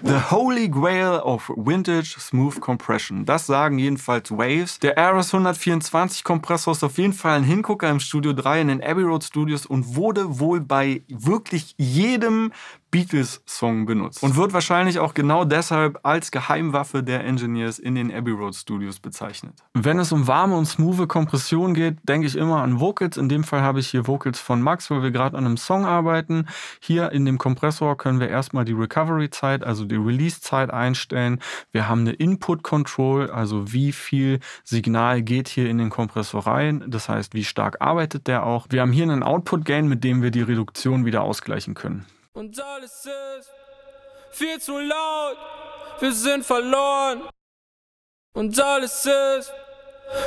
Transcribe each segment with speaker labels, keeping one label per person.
Speaker 1: The Holy Grail of Vintage Smooth Compression. Das sagen jedenfalls Waves. Der RS 124 Kompressor ist auf jeden Fall ein Hingucker im Studio 3 in den Abbey Road Studios und wurde wohl bei wirklich jedem Beatles-Song benutzt und wird wahrscheinlich auch genau deshalb als Geheimwaffe der Engineers in den Abbey Road Studios bezeichnet. Wenn es um warme und smooth Kompression geht, denke ich immer an Vocals. In dem Fall habe ich hier Vocals von Max, weil wir gerade an einem Song arbeiten. Hier in dem Kompressor können wir erstmal die Recovery-Zeit, also die Release-Zeit einstellen. Wir haben eine Input-Control, also wie viel Signal geht hier in den Kompressor rein. Das heißt, wie stark arbeitet der auch. Wir haben hier einen Output-Gain, mit dem wir die Reduktion wieder ausgleichen können.
Speaker 2: Und alles ist viel zu laut, wir sind verloren. Und alles ist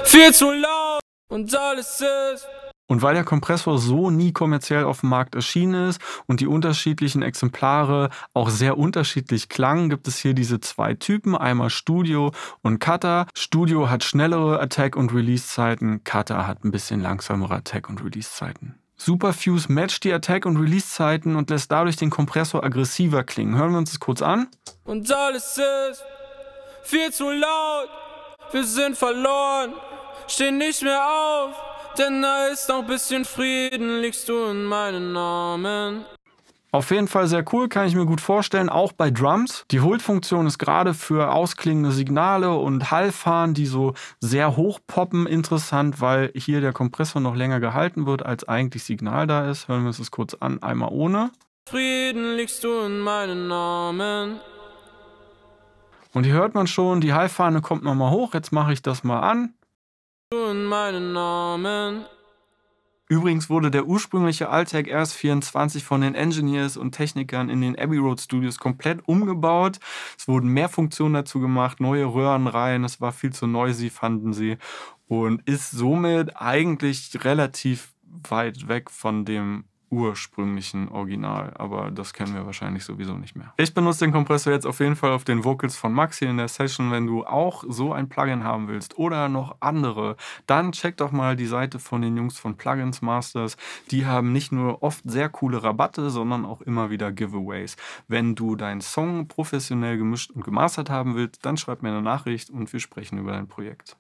Speaker 2: viel zu laut, und alles ist.
Speaker 1: Und weil der Kompressor so nie kommerziell auf dem Markt erschienen ist und die unterschiedlichen Exemplare auch sehr unterschiedlich klangen, gibt es hier diese zwei Typen, einmal Studio und Cutter. Studio hat schnellere Attack- und Release-Zeiten, Cutter hat ein bisschen langsamere Attack- und Release-Zeiten. Superfuse matcht die Attack- und Release-Zeiten und lässt dadurch den Kompressor aggressiver klingen. Hören wir uns das kurz an.
Speaker 2: Und alles ist viel zu laut, wir sind verloren, stehen nicht mehr auf, denn da ist noch ein bisschen Frieden, liegst du in
Speaker 3: meinen Armen.
Speaker 1: Auf jeden Fall sehr cool, kann ich mir gut vorstellen, auch bei Drums. Die Hold-Funktion ist gerade für ausklingende Signale und Hallfahren, die so sehr hoch poppen, interessant, weil hier der Kompressor noch länger gehalten wird, als eigentlich Signal da ist. Hören wir uns das kurz an, einmal ohne.
Speaker 3: Frieden liegst du in meinen Namen.
Speaker 1: Und hier hört man schon, die Hallfahne kommt nochmal hoch. Jetzt mache ich das mal an.
Speaker 3: Du in meinen Namen.
Speaker 1: Übrigens wurde der ursprüngliche Alltag RS24 von den Engineers und Technikern in den Abbey Road Studios komplett umgebaut. Es wurden mehr Funktionen dazu gemacht, neue Röhren rein, es war viel zu neu, sie fanden sie. Und ist somit eigentlich relativ weit weg von dem ursprünglichen Original, aber das kennen wir wahrscheinlich sowieso nicht mehr. Ich benutze den Kompressor jetzt auf jeden Fall auf den Vocals von Maxi in der Session. Wenn du auch so ein Plugin haben willst oder noch andere, dann check doch mal die Seite von den Jungs von Plugins Masters. Die haben nicht nur oft sehr coole Rabatte, sondern auch immer wieder Giveaways. Wenn du deinen Song professionell gemischt und gemastert haben willst, dann schreib mir eine Nachricht und wir sprechen über dein Projekt.